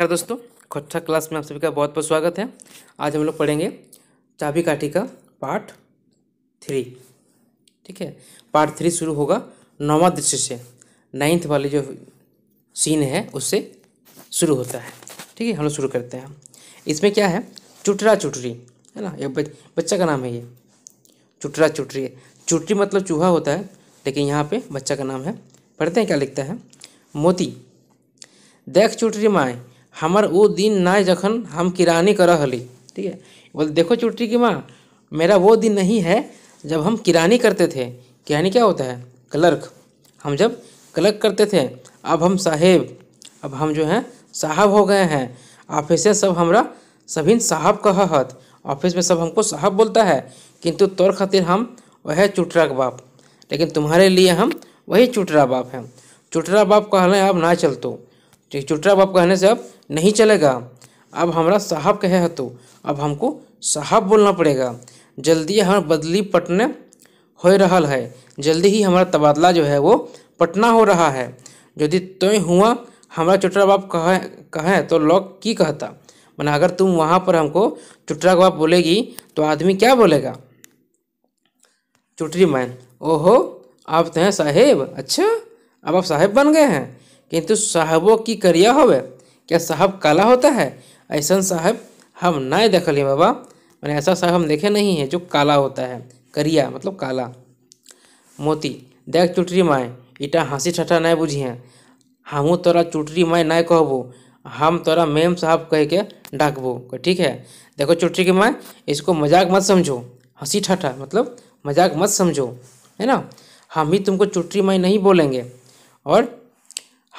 नमस्कार दोस्तों कक्षा क्लास में आप सभी का बहुत बहुत स्वागत है आज हम लोग पढ़ेंगे चाबी काठी का पार्ट थ्री ठीक है पार्ट थ्री शुरू होगा नौवा दृश्य से नाइन्थ वाले जो सीन है उससे शुरू होता है ठीक है हम लोग शुरू करते हैं इसमें क्या है चुटरा चुटरी है ना ये बच्चा का नाम है ये चुटरा चुटरी चुटरी मतलब चूहा होता है लेकिन यहाँ पर बच्चा का नाम है पढ़ते हैं क्या लिखता है मोती देख चुटरी माए हमार वो दिन ना जखन हम किरानी कर हली ठीक है बोल देखो चुटकी की माँ मेरा वो दिन नहीं है जब हम किरानी करते थे किरानी क्या होता है क्लर्क हम जब क्लर्क करते थे अब हम साहेब अब हम जो हैं साहब हो गए हैं ऑफिसे सब हमरा सभी साहब कह हत ऑफिस में सब हमको साहब बोलता है किंतु तोर खातिर हम वह चुटरा बाप लेकिन तुम्हारे लिए हम वही चुटरा बाप हैं चुटरा बाप कहलें अब ना चलतो ठीक चुटरा बाप कहने से अब नहीं चलेगा अब हमारा साहब कहे है तो अब हमको साहब बोलना पड़ेगा जल्दी हमारा बदली पटने हो रहा है जल्दी ही हमारा तबादला जो है वो पटना हो रहा है यदि तुय हुआ हमारा चुटरा बाप कहे कहें तो लोग की कहता मना अगर तुम वहाँ पर हमको चुटरा बाप बोलेगी तो आदमी क्या बोलेगा चुटरी मैन ओहो आप तो हैं साहेब अच्छा अब आप साहेब बन गए हैं किंतु साहबों की करिया होवे क्या साहब काला होता है ऐसा साहब हम ना देखल है बाबा मैंने ऐसा साहब हम देखे नहीं है जो काला होता है करिया मतलब काला मोती देख चुटरी माए इटा हंसी ठट्ठा ना बुझिए हमू तोरा चुटरी माए ना कहबो हम तोरा मेम साहब कह के डाकबो ठीक है देखो चुटरी की माए इसको मजाक मत समझो हंसी ठठा मतलब मजाक मत समझो है ना हम ही तुमको चुटरी माई नहीं बोलेंगे और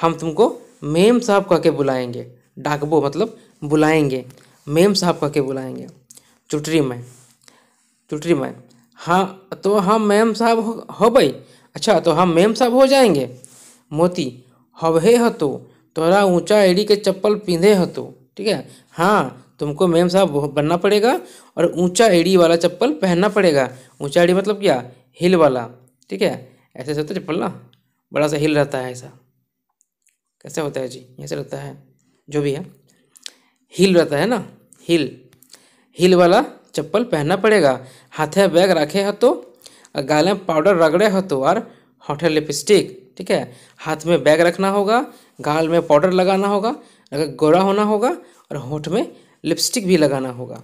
हम तुमको मेम साहब कह के बुलाएंगे डाकबो मतलब बुलाएंगे मेम साहब कह के बुलाएंगे चुटरी में चुटरी में हाँ तो हम मेम साहब हो, भाई अच्छा तो हम मेम साहब हो जाएंगे मोती हवे तो तोरा ऊंचा एड़ी के चप्पल हो तो ठीक है हाँ तुमको मेम साहब बनना पड़ेगा और ऊंचा एड़ी वाला चप्पल पहनना पड़ेगा ऊंचा एड़ी मतलब क्या हिल वाला ठीक है ऐसे ऐसे तो चप्पल ना बड़ा सा हिल रहता है ऐसा कैसे होता है जी ऐसे रहता है जो भी है हील रहता है ना हील हील वाला चप्पल पहनना पड़ेगा हाथे बैग रखे हो तो गाले में पाउडर रगड़े हो तो और होठे लिपस्टिक ठीक है हाथ में बैग रखना होगा गाल में पाउडर लगाना होगा अगर गोरा होना होगा और होठ में लिपस्टिक भी लगाना होगा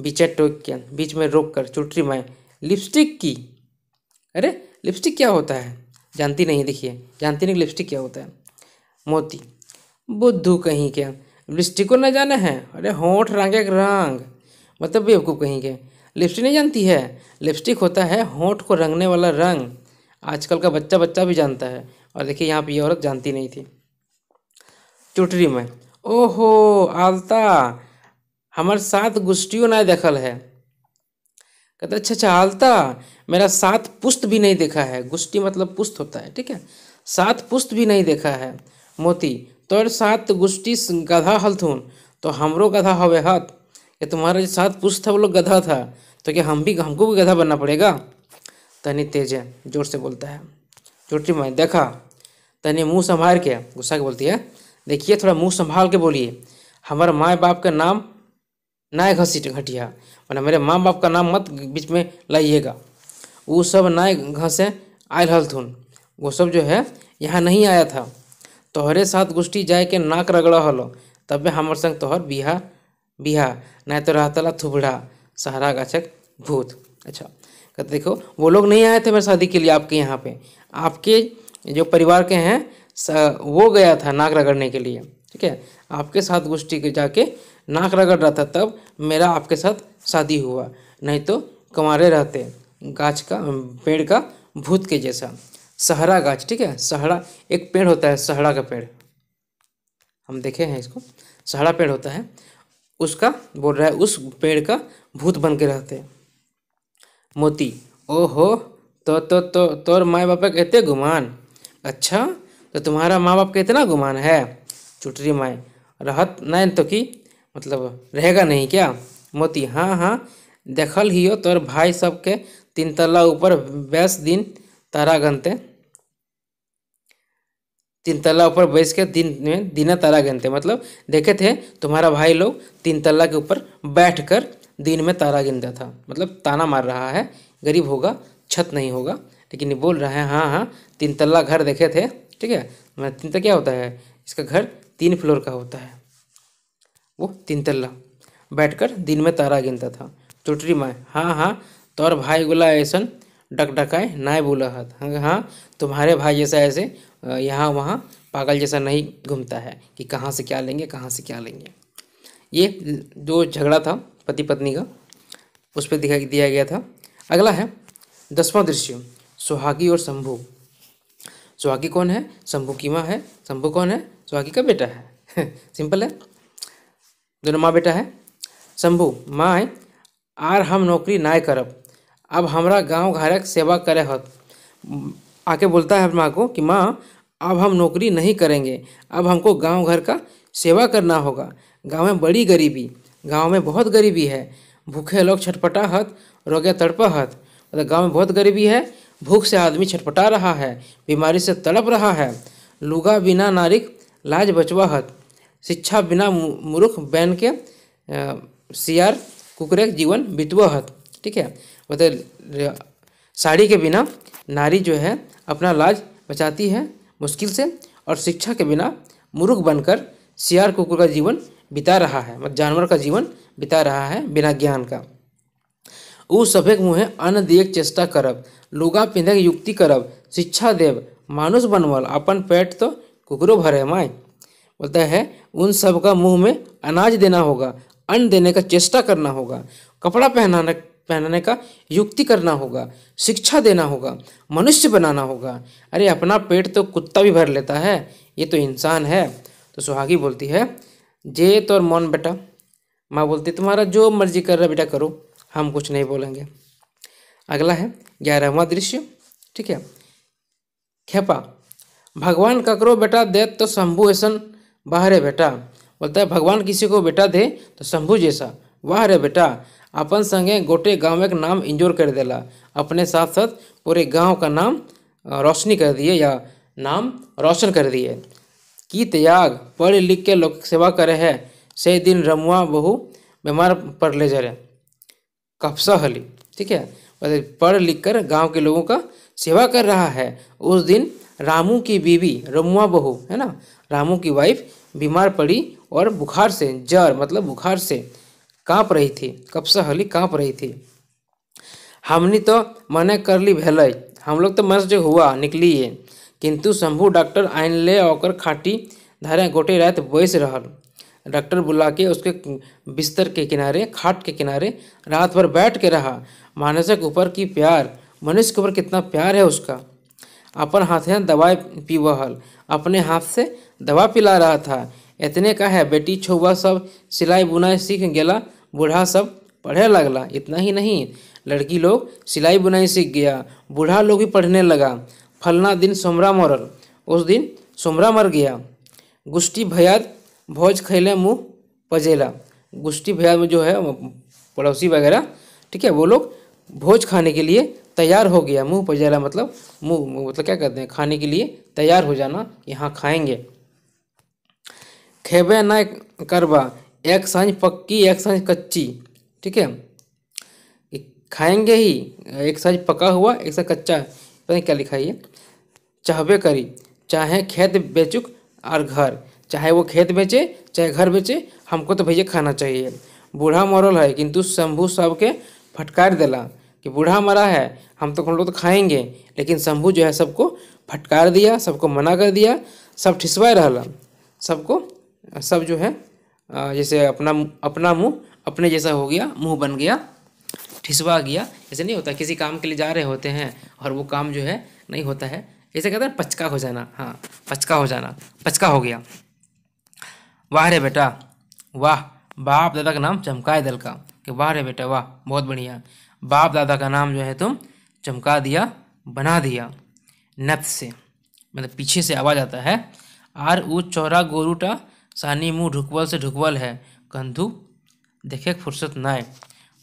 बीच टोक के बीच में रोक कर चुटरी में लिपस्टिक की अरे लिपस्टिक क्या होता है जानती नहीं देखिए जानती नहीं लिपस्टिक क्या होता है मोती बुद्धू कहीं के लिपस्टिक को न जाना है अरे होठ रंगे रंग मतलब बेवकूफ़ कहीं के लिपस्टिक नहीं जानती है लिपस्टिक होता है होठ को रंगने वाला रंग आजकल का बच्चा बच्चा भी जानता है और देखिए यहाँ पर ये औरत जानती नहीं थी चुटरी में ओहो आलता हमारे साथ गुस्टियों ना देखल है कहते अच्छा अच्छा आलता मेरा सात पुस्त भी नहीं देखा है गुस्टी मतलब पुस्त होता है ठीक है सात पुस्त भी नहीं देखा है मोती तोर सात गुष्टि गधा हलथुन तो हमरो गधा हवे हत कि तुम्हारा जो सात पुष्ट था वो लोग गधा था तो क्या हम भी हमको भी गधा बनना पड़ेगा तनी तेज है जोर से बोलता है छोटी माई देखा तनी मुंह संभाल के गुस्सा के बोलती है देखिए थोड़ा मुंह संभाल के बोलिए हमारे माए बाप का नाम नाय घसीट घटिया मैंने मेरे माँ बाप का नाम मत बीच में लाइएगा वो सब नाय घसे आयल हलथुन वो सब जो है यहाँ नहीं आया था तोहरे साथ गोष्ठी जाए के नाक रगड़ हलो तबे हमर संग तोहर बिहा बिहा नहीं तो ला थुबड़ा सहरा गाछक भूत अच्छा कहते देखो वो लोग नहीं आए थे मेरे शादी के लिए आपके यहाँ पे आपके जो परिवार के हैं वो गया था नाक रगड़ने के लिए ठीक है आपके साथ गोष्ठी के जाके नाक रगड़ रहा था तब मेरा आपके साथ शादी हुआ नहीं तो कुमारे रहते गाछ का पेड़ का भूत के जैसा सहरा गाछ ठीक है सहरा एक पेड़ होता है सहरा का पेड़ हम देखे हैं इसको सहरा पेड़ होता है उसका बोल रहा है उस पेड़ का भूत बन के रहते हैं मोती ओहो तो तो तो तोर माए बाप का कहते गुमान अच्छा तो तुम्हारा माँ बाप का इतना गुमान है चुटरी माए रहत नहीं तो कि मतलब रहेगा नहीं क्या मोती हाँ हाँ देखल ही हो तोर भाई सबके तीन तला ऊपर बैस दिन तारा गनते तीन तल्ला ऊपर बैस के दिन में दिना तारा गिनते मतलब देखे थे तुम्हारा भाई लोग तीन तल्ला के ऊपर बैठ कर दिन में तारा गिनता था मतलब ताना मार रहा है गरीब होगा छत नहीं होगा लेकिन ये बोल रहा है हाँ हाँ तीन तल्ला घर देखे थे ठीक है मैं मतलब तीन तल्ला क्या होता है इसका घर तीन फ्लोर का होता है वो तीन तल्ला बैठ कर दिन में तारा गिनता था टोटरी माए हाँ हाँ और भाई गुला ऐसा डकडकाए नाय बोला हत हाँ, हाँ तुम्हारे भाई जैसा ऐसे यहाँ वहाँ पागल जैसा नहीं घूमता है कि कहाँ से क्या लेंगे कहाँ से क्या लेंगे ये जो झगड़ा था पति पत्नी का उस पर दिखाई दिया गया था अगला है दसवां दृश्य सुहागी और शंभू सुहागी कौन है शंभू की माँ है शंभू कौन है सुहागी का बेटा है सिंपल है दोनों माँ बेटा है शंभू माँ आर हम नौकरी ना करब अब हमारा गांव घरक सेवा करे हत आके बोलता है माँ को कि माँ अब हम नौकरी नहीं करेंगे अब हमको गांव घर का सेवा करना होगा गांव में बड़ी गरीबी गांव में बहुत गरीबी है भूखे लोग छटपटा हत रोगे तड़पा हत मतलब गाँव में बहुत गरीबी है भूख से आदमी छटपटा रहा है बीमारी से तड़प रहा है लुगा बिना नारिक लाज बचवा हत शिक्षा बिना मूर्ख बैन के सियार कुकरे जीवन बितवा हत ठीक है मतलब साड़ी के बिना नारी जो है अपना लाज बचाती है मुश्किल से और शिक्षा के बिना मुरुख बनकर सियार कुकुर का जीवन बिता रहा है मतलब जानवर का जीवन बिता रहा है बिना ज्ञान का ऊ सभेक मुँह अन्न दिए चेष्टा करब लुगा पिंधक युक्ति करब शिक्षा देव मानुष बनवल अपन पेट तो कुकुरो भरे माए बोलता है उन सब का मुंह में अनाज देना होगा अन्न देने का चेष्टा करना होगा कपड़ा पहनाना पहनाने का युक्ति करना होगा शिक्षा देना होगा मनुष्य बनाना होगा अरे अपना पेट तो कुत्ता भी भर लेता है ये तो इंसान है तो सुहागी बोलती है जे तो मौन बेटा माँ बोलती तुम्हारा जो मर्जी कर रहा बेटा करो हम कुछ नहीं बोलेंगे अगला है ग्यारहवा दृश्य ठीक है खेपा भगवान ककरो बेटा दे तो शंभु ऐसन बाहरे बेटा बोलता है भगवान किसी को बेटा दे तो शंभु जैसा वाह रे बेटा अपन संगे गोटे गाँव का नाम इंजोर कर दिला अपने साथ साथ पूरे गाँव का नाम रोशनी कर दिए या नाम रोशन कर दिए की त्याग पढ़ लिख के लोग सेवा करे है से दिन रमुआ बहु बीमार पड़ ले जा रहे कफसा हली ठीक है मतलब पढ़ लिख कर गाँव के लोगों का सेवा कर रहा है उस दिन रामू की बीवी रमुआ बहू है ना रामू की वाइफ बीमार पड़ी और बुखार से जर मतलब बुखार से काँप रही थी कब से हली काँप रही थी हमने तो मना कर ली भले हम लोग तो मस्त हुआ निकली है किंतु शंभू डॉक्टर आइन ले और खाटी धरे गोटे रात बैस रहा डॉक्टर बुला के उसके बिस्तर के किनारे खाट के किनारे रात भर बैठ के रहा मानसिक ऊपर की प्यार मनुष्य के ऊपर कितना प्यार है उसका अपन हाथ से दवा बहल अपने हाथ से दवा पिला रहा था इतने का है बेटी छुआ सब सिलाई बुनाई सीख गया बूढ़ा सब पढ़े लगला इतना ही नहीं लड़की लोग सिलाई बुनाई सीख गया बूढ़ा लोग भी पढ़ने लगा फलना दिन सोमरा मरल उस दिन सोमरा मर गया गुष्टी भयाद भोज खैले मुँह पजेला गुष्टी भयाद में जो है पड़ोसी वगैरह ठीक है वो लोग भोज खाने के लिए तैयार हो गया मुँह पजेला मतलब मुँह मतलब क्या कहते हैं खाने के लिए तैयार हो जाना यहाँ खाएंगे खेबे न करबा एक साँझ पक्की एक साँझ कच्ची ठीक है खाएंगे ही एक साँझ पका हुआ एक साँझ कच्चा पता नहीं क्या लिखा है चाहबे करी चाहे खेत बेचुक और घर चाहे वो खेत बेचे चाहे घर बेचे हमको तो भैया खाना चाहिए बूढ़ा मरल है किंतु शंभू सबके फटकार दिला कि बूढ़ा मरा है हम तो हम लोग तो खाएंगे लेकिन शंभू जो है सबको फटकार दिया सबको मना कर दिया सब ठिसवाए रहा सबको सब जो है जैसे अपना अपना मुँह अपने जैसा हो गया मुँह बन गया ठिसवा गया ऐसे नहीं होता किसी काम के लिए जा रहे होते हैं और वो काम जो है नहीं होता है ऐसे कहते हैं पचका हो जाना हाँ पचका हो जाना पचका हो गया वाह रे बेटा वाह बाप दादा का नाम चमकाए दल का कि वाह रे बेटा वाह बहुत बढ़िया बाप दादा का नाम जो है तुम चमका दिया बना दिया नथ से मतलब पीछे से आवाज़ आता है आर ऊ चौरा गोरूटा सानी मुँह ढुकवल से ढुकवल है कंधु देखे फुर्सत ना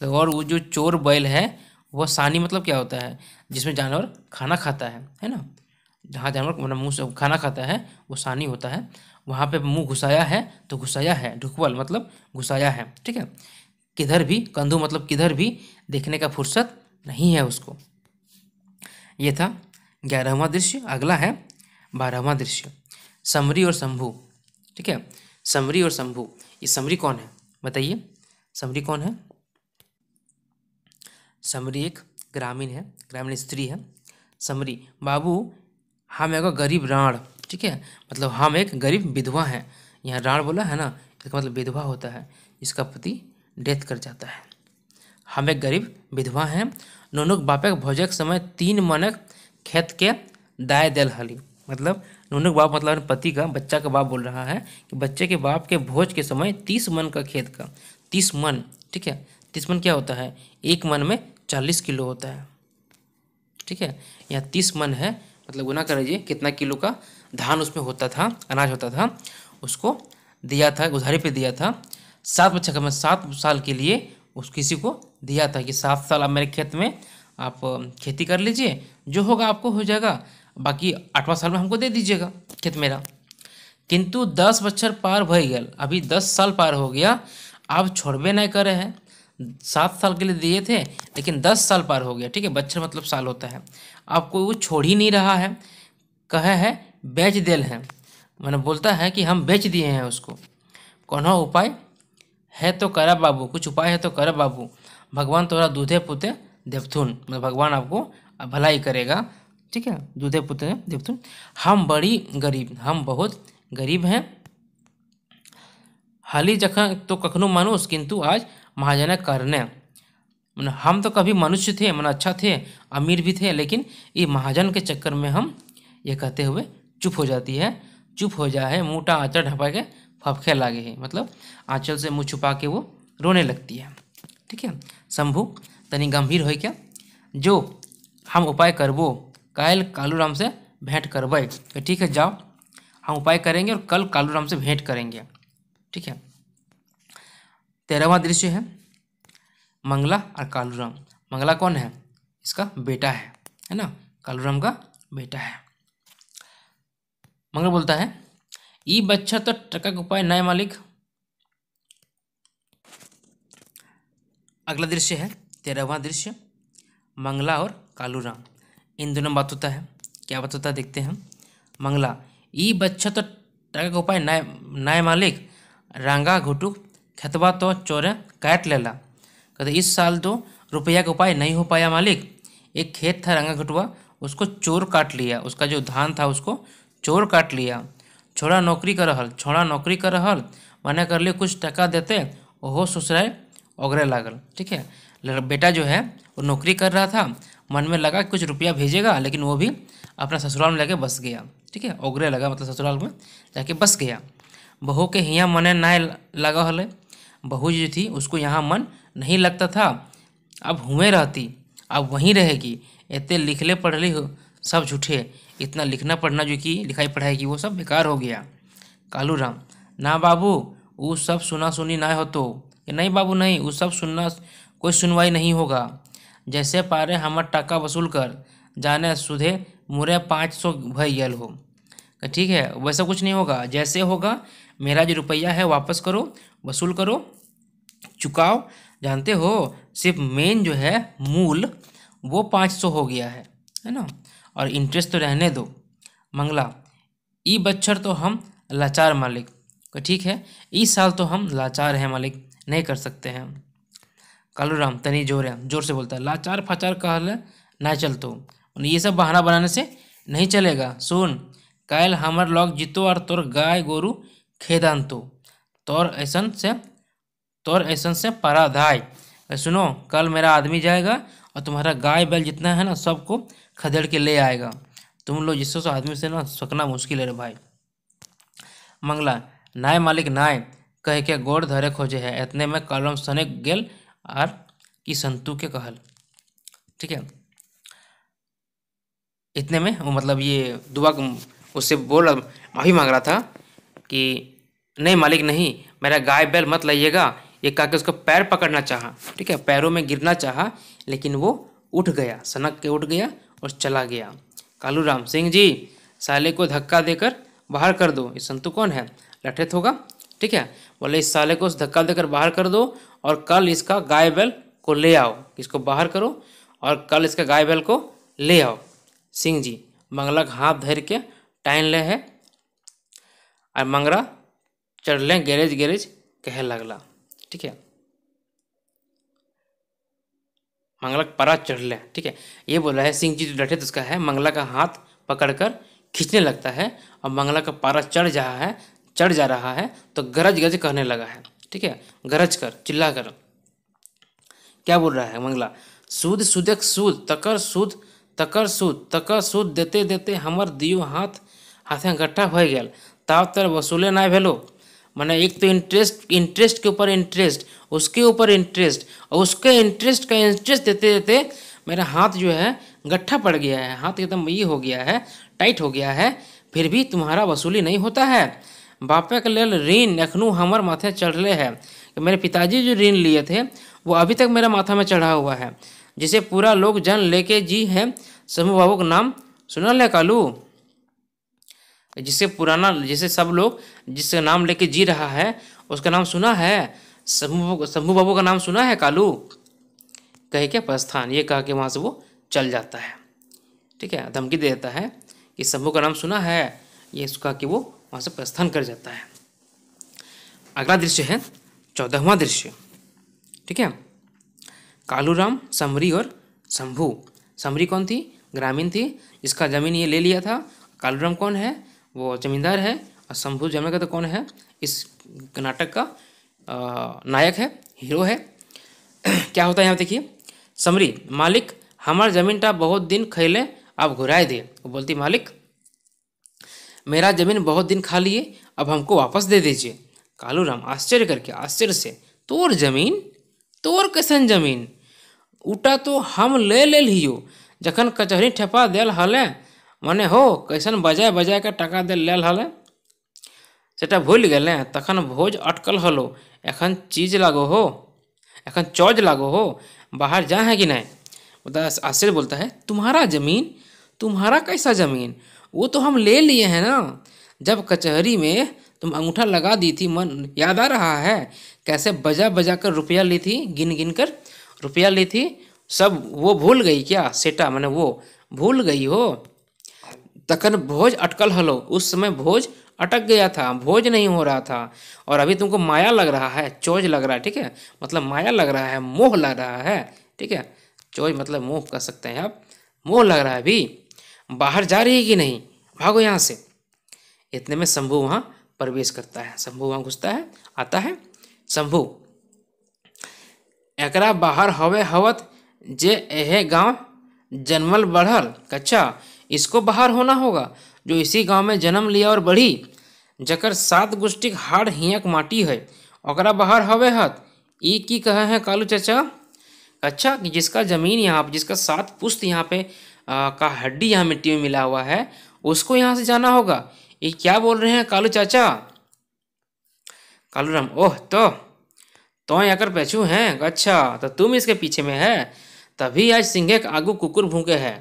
और वो जो चोर बैल है वह सानी मतलब क्या होता है जिसमें जानवर खाना खाता है है ना जहाँ जानवर मतलब मुँह से खाना खाता है वो सानी होता है वहाँ पे मुँह घुसाया है तो घुसाया है ढुकवल मतलब घुसाया है ठीक है किधर भी कंधु मतलब किधर भी देखने का फुर्सत नहीं है उसको ये था ग्यारहवा दृश्य अगला है बारहवा दृश्य समरी और शंभू ठीक है समरी और शंभू ये समरी कौन है बताइए समरी कौन है समरी एक ग्रामीण है ग्रामीण स्त्री है समरी बाबू हम एक गरीब राण ठीक है मतलब हम एक गरीब विधवा हैं यहाँ राण बोला है ना इसका मतलब विधवा होता है इसका पति डेथ कर जाता है हम एक गरीब विधवा हैं नोनुक बापे भोजक समय तीन मनक खेत के दाय दल हली मतलब नोनक बाप मतलब पति का बच्चा का बाप बोल रहा है कि बच्चे के बाप के भोज के समय तीस मन का खेत का तीस मन ठीक है तीस मन क्या होता है एक मन में चालीस किलो होता है ठीक है यहाँ तीस मन है मतलब गुना कर लीजिए कितना किलो का धान उसमें होता था अनाज होता था उसको दिया था उधारी पे दिया था सात बच्चा का मैं मतलब सात साल के लिए उस किसी को दिया था कि सात साल आप मेरे खेत में आप खेती कर लीजिए जो होगा आपको हो जाएगा बाकी आठवां साल में हमको दे दीजिएगा खेत मेरा किंतु दस बच्चर पार भ गया अभी दस साल पार हो गया आप छोड़बे नहीं करे हैं सात साल के लिए दिए थे लेकिन दस साल पार हो गया ठीक है बच्चर मतलब साल होता है आपको वो छोड़ ही नहीं रहा है कहे है बेच दिल है मैंने बोलता है कि हम बेच दिए हैं उसको कौन उपाय है तो करा बाबू कुछ उपाय है तो करा बाबू भगवान तोरा दूधे पुते देवथुन मतलब भगवान आपको भलाई करेगा ठीक है दूधे पुत्र देवतुम हम बड़ी गरीब हम बहुत गरीब हैं हाली जख तो कखनो मनुष्य किंतु आज महाजन करने हम तो कभी मनुष्य थे मन अच्छा थे अमीर भी थे लेकिन ये महाजन के चक्कर में हम ये कहते हुए चुप हो जाती है चुप हो जाए मोटा आँचल ढपा के फपके लागे है मतलब आँचल से मुँह छुपा के वो रोने लगती है ठीक है शंभु तनी गंभीर हो क्या जो हम उपाय करबो कल कालू राम से भेंट करवाए तो ठीक है जाओ हम उपाय करेंगे और कल कालू राम से भेंट करेंगे ठीक है तेरहवा दृश्य है मंगला और कालू राम मंगला कौन है इसका बेटा है है ना कालू राम का बेटा है मंगल बोलता है ई बच्चा तो टका उपाय नए मालिक अगला दृश्य है तेरहवा दृश्य मंगला और कालू राम इन दोनों बात होता है क्या बात होता है देखते हैं मंगला ई बच्चा तो टाका के उपाय नए नए मालिक रंगा घुटू खतबा तो चोर काट लेला कहते इस साल तो रुपया का उपाय नहीं हो पाया मालिक एक खेत था रंगा घुटुआ उसको चोर काट लिया उसका जो धान था उसको चोर काट लिया छोड़ा नौकरी कर रहा छोड़ा नौकरी कर रहा मना कर लिए कुछ टका देते ओहो ससुराल ओगरे लागल ठीक है बेटा जो है वो नौकरी कर रहा था मन में लगा कि कुछ रुपया भेजेगा लेकिन वो भी अपना ससुराल में जाके बस गया ठीक है ओगरे लगा मतलब ससुराल में जाके बस गया बहू के यहाँ मन न लगा हल बहू जो थी उसको यहाँ मन नहीं लगता था अब हुए रहती अब वहीं रहेगी इतने लिखले पढ़ले ली सब झूठे इतना लिखना पढ़ना जो कि लिखाई पढ़ाई की वो सब बेकार हो गया कालू राम ना बाबू वो सब सुना सुनी ना हो तो नहीं बाबू नहीं वो सब सुनना कोई सुनवाई नहीं होगा जैसे पारे हमार टका वसूल कर जाने सुधे मुरे पाँच सौ भयल हो तो ठीक है वैसा कुछ नहीं होगा जैसे होगा मेरा जो रुपया है वापस करो वसूल करो चुकाओ जानते हो सिर्फ मेन जो है मूल वो पाँच सौ हो गया है है ना और इंटरेस्ट तो रहने दो मंगला ई बच्चर तो हम लाचार मालिक तो ठीक है इस साल तो हम लाचार हैं मालिक नहीं कर सकते हैं कालू राम तनी जोर है जोर से बोलता है लाचार फाचार कहल ना चलतो ये सब बहाना बनाने से नहीं चलेगा सुन कायल हमार लोग जीतो और तोर गाय गोरू खेदान तो तोर ऐसन से तोर ऐसन से पराधाय सुनो कल मेरा आदमी जाएगा और तुम्हारा गाय बैल जितना है ना सबको खदेड़ के ले आएगा तुम लोग जिससे आदमी से ना सकना मुश्किल है भाई मंगला नाय मालिक नाय कह के गोड़ धरे खोजे है इतने में कलम सनक गेल आर किसंतु के कहल ठीक है इतने में वो मतलब ये दुआ उससे बोल माफ़ी मांग रहा था कि नहीं मालिक नहीं मेरा गाय बैल मत लाइएगा ये कह के उसको पैर पकड़ना चाहा ठीक है पैरों में गिरना चाहा लेकिन वो उठ गया सनक के उठ गया और चला गया कालू राम सिंह जी साले को धक्का देकर बाहर कर दो ये संतु कौन है लठित होगा ठीक है बोले इस साले को धक्का देकर बाहर कर दो और कल इसका गाय बैल को ले आओ इसको बाहर करो और कल इसका गाय बैल को ले आओ सिंह जी मंगला का हाथ धर के टाइन ले है और मंगरा चढ़ लें गैरेज गैरेज कह लगला ठीक है का परा चढ़ लें ठीक है ये बोला है सिंह जी जो तो डटे तो उसका है मंगला का हाथ पकड़कर खींचने लगता है और मंगला का पारा चढ़ जा है चढ़ जा रहा है तो गरज गरज कहने लगा है ठीक है गरज कर चिल्ला कर क्या बोल रहा है मंगला सूद सुदक सूद तकर सूद तकर सूद तकर सूद देते देते हमार दियो हाथ हाथे गट्ठा हो गया ताव तर वसूले ना भेलो माने एक तो इंटरेस्ट इंटरेस्ट के ऊपर इंटरेस्ट उसके ऊपर इंटरेस्ट और उसके इंटरेस्ट का इंटरेस्ट देते देते मेरा हाथ जो है गट्ठा पड़ गया है हाथ एकदम ये हो गया है टाइट हो गया है फिर भी तुम्हारा वसूली नहीं होता है बापक लेल ऋण अखनू हमार माथे चढ़ले है मेरे पिताजी जो ऋण लिए थे वो अभी तक मेरा माथा में चढ़ा हुआ है जिसे पूरा लोग जन लेके जी है समूह बाबू का नाम सुनल है कालू जिसे पुराना जिसे सब लोग जिसे नाम लेके जी रहा है उसका नाम सुना है शंभू शंभू बाबू का नाम सुना है कालू कह के प्रस्थान ये कह के वहाँ से वो चल जाता है ठीक है धमकी दे देता है कि शम्भू का नाम सुना है ये कह के वो वहाँ से प्रस्थान कर जाता है अगला दृश्य है चौदहवा दृश्य ठीक है कालूराम समरी और शंभू समरी कौन थी ग्रामीण थी इसका जमीन ये ले लिया था कालूराम कौन है वो जमींदार है और शंभू जमेगा तो कौन है इस नाटक का आ, नायक है हीरो है क्या होता है यहाँ देखिए समरी मालिक हमार जमीन टा बहुत दिन खेले आप घुराए दे वो बोलती मालिक मेरा जमीन बहुत दिन खा लिए अब हमको वापस दे दीजिए कालू राम आश्चर्य करके आश्चर्य से तोर जमीन तोर कैसन जमीन उटा तो हम ले ले लियो जखन कचहरी ठेपा दिल हल मने हो कैसन बजाय बजाय के टका दे लेल हल से भूल गए तखन भोज अटकल हलो एखन चीज लागो हो एखन चौज लागो हो बाहर जा है कि नहीं आश्चर्य बोलता है तुम्हारा जमीन तुम्हारा कैसा जमीन वो तो हम ले लिए हैं ना जब कचहरी में तुम अंगूठा लगा दी थी मन याद आ रहा है कैसे बजा बजा कर रुपया ली थी गिन गिन कर रुपया ली थी सब वो भूल गई क्या सेटा मैंने वो भूल गई हो तखन भोज अटकल हलो उस समय भोज अटक गया था भोज नहीं हो रहा था और अभी तुमको माया लग रहा है चोज लग रहा है ठीक है मतलब माया लग रहा है मोह लग रहा है ठीक है चोज मतलब मोह कह सकते हैं आप मोह लग रहा है अभी बाहर जा रही है कि नहीं भागो यहाँ से इतने में शंभू वहाँ प्रवेश करता है शंभू वहाँ घुसता है आता है शंभू एकरा बाहर हवे हवत जे यह गांव जन्मल बढ़ल कच्चा इसको बाहर होना होगा जो इसी गांव में जन्म लिया और बढ़ी जकर सात गुष्टिक हार हियक माटी है ओकरा बाहर हवे हत ई की कहे हैं कालू चचा अच्छा जिसका ज़मीन यहाँ जिसका सात पुस्त यहाँ पे का हड्डी यहाँ मिट्टी में मिला हुआ है उसको यहाँ से जाना होगा ये क्या बोल रहे हैं कालू चाचा कालू राम ओह तो तो आकर पैचू हैं अच्छा तो तुम इसके पीछे में है तभी आज सिंह के आगू कुकुर भूखे है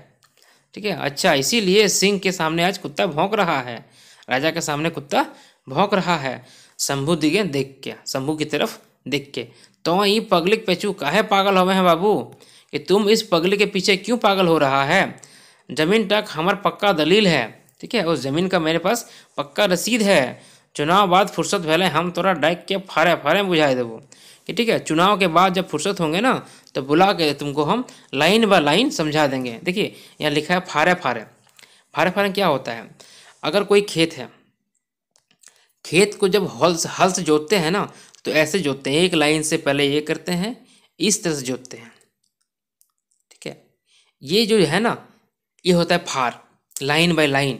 ठीक है अच्छा इसीलिए सिंह के सामने आज कुत्ता भौंक रहा है राजा के सामने कुत्ता भौंक रहा है शंभु दिगे देख के शंभु की तरफ देख के तो ये पगलिक पेचू काहे पागल हो गए हैं बाबू कि तुम इस पगली के पीछे क्यों पागल हो रहा है ज़मीन तक हमार पक्का दलील है ठीक है उस ज़मीन का मेरे पास पक्का रसीद है चुनाव बाद फुर्सत फैले हम तोरा डाइक के फारे फारे बुझा बुझाए कि ठीक है चुनाव के बाद जब फुर्सत होंगे ना तो बुला के तुमको हम लाइन बाय लाइन समझा देंगे देखिए यहाँ लिखा है फारे फारे फारे फारे क्या होता है अगर कोई खेत है खेत को जब हल हल से जोतते हैं ना तो ऐसे जोतते हैं एक लाइन से पहले ये करते हैं इस तरह से जोतते हैं ये जो है ना ये होता है फार लाइन बाय लाइन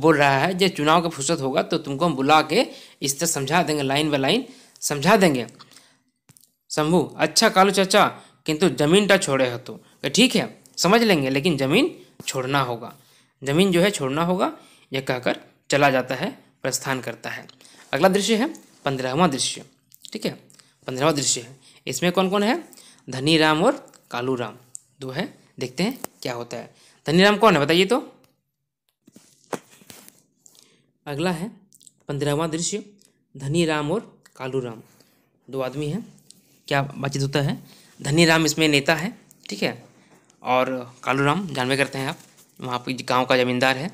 बोल रहा है जब चुनाव का फुर्सत होगा तो तुमको हम बुला के इस तरह समझा देंगे लाइन बाय लाइन समझा देंगे शंभू अच्छा कालू चाचा किंतु जमीन टा छोड़े हो तो ठीक है समझ लेंगे लेकिन जमीन छोड़ना होगा जमीन जो है छोड़ना होगा यह कहकर चला जाता है प्रस्थान करता है अगला दृश्य है पंद्रहवा दृश्य ठीक है पंद्रहवा दृश्य है इसमें कौन कौन है धनी राम और कालू राम दो है देखते हैं क्या होता है धनी राम कौन है बताइए तो अगला है पंद्रहवा दृश्य धनी राम और कालू राम दो आदमी हैं क्या बातचीत होता है धनी राम इसमें नेता है ठीक है और कालू राम जानवे करते हैं आप वहाँ पर गांव का जमींदार है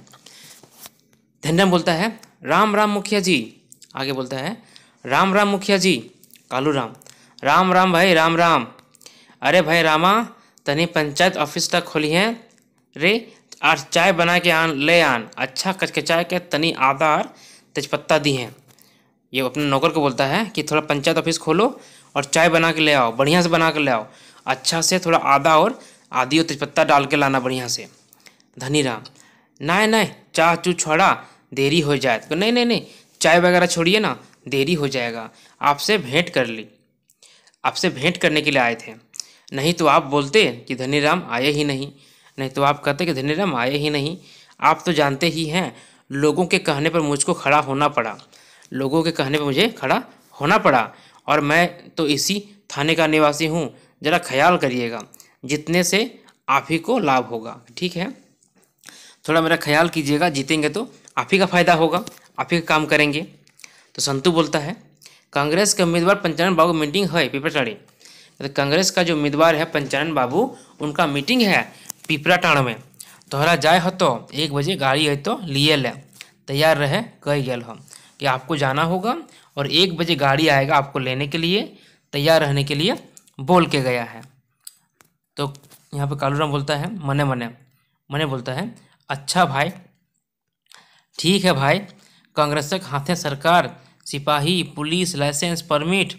धनीराम बोलता है राम राम मुखिया जी आगे बोलता है राम राम मुखिया जी कालू राम राम राम भाई राम राम अरे भाई रामा तनी पंचायत ऑफिस तक खोली है रे आज चाय बना के आन ले आन अच्छा कचकचाए के तनी आधार तेजपत्ता दी हैं ये अपने नौकर को बोलता है कि थोड़ा पंचायत ऑफिस खोलो और चाय बना के ले आओ बढ़िया से बना के ले आओ अच्छा से थोड़ा आधा और आधी और तेजपत्ता डाल के लाना बढ़िया से धनी राम नहीं नहीं चाह चू छोड़ा देरी हो जाए तो नहीं नहीं नहीं चाय वगैरह छोड़िए ना देरी हो जाएगा आपसे भेंट कर ली आपसे भेंट करने के लिए आए थे नहीं तो आप बोलते कि धनी राम आए ही नहीं नहीं तो आप कहते कि धनीराम आए ही नहीं आप तो जानते ही हैं लोगों के कहने पर मुझको खड़ा होना पड़ा लोगों के कहने पर मुझे खड़ा होना पड़ा और मैं तो इसी थाने का निवासी हूँ ज़रा ख्याल करिएगा जितने से आप ही को लाभ होगा ठीक है थोड़ा मेरा ख्याल कीजिएगा जीतेंगे तो आप ही का फ़ायदा होगा आप ही का काम करेंगे तो संतू बोलता है कांग्रेस के उम्मीदवार पंचानन बाबू मीटिंग है पिपरचाड़ी तो कांग्रेस का जो उम्मीदवार है पंचानन बाबू उनका मीटिंग है पिपरा टाण में तोहरा जाए हो तो एक बजे गाड़ी है तो लिए ले तैयार रहे कह गया हम कि आपको जाना होगा और एक बजे गाड़ी आएगा आपको लेने के लिए तैयार रहने के लिए बोल के गया है तो यहाँ पे राम बोलता है मने मने मने बोलता है अच्छा भाई ठीक है भाई कांग्रेसक हाथे सरकार सिपाही पुलिस लाइसेंस परमिट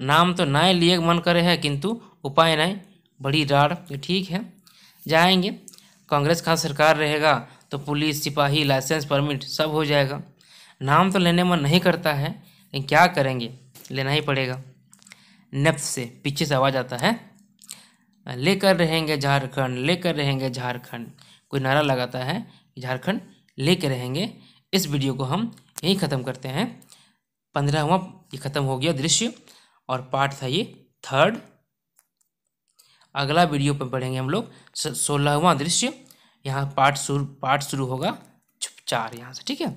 नाम तो नए लिए मन करे है किंतु उपाय नहीं बड़ी राड़ तो ठीक है जाएंगे कांग्रेस का सरकार रहेगा तो पुलिस सिपाही लाइसेंस परमिट सब हो जाएगा नाम तो लेने मन नहीं करता है लेकिन क्या करेंगे लेना ही पड़ेगा नफ्स से पीछे से आवाज़ आता है लेकर रहेंगे झारखंड लेकर रहेंगे झारखंड कोई नारा लगाता है झारखंड लेकर रहेंगे इस वीडियो को हम यहीं ख़त्म करते हैं पंद्रहवा ये ख़त्म हो गया दृश्य और पार्ट था ये थर्ड अगला वीडियो पर पढ़ेंगे हम लोग सोलहवां दृश्य यहाँ पार्ट शुरू पार्ट शुरू होगा चार यहाँ से ठीक है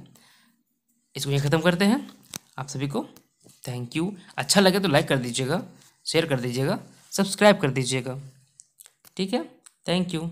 इसको यहीं ख़त्म करते हैं आप सभी को थैंक यू अच्छा लगे तो लाइक कर दीजिएगा शेयर कर दीजिएगा सब्सक्राइब कर दीजिएगा ठीक है थैंक यू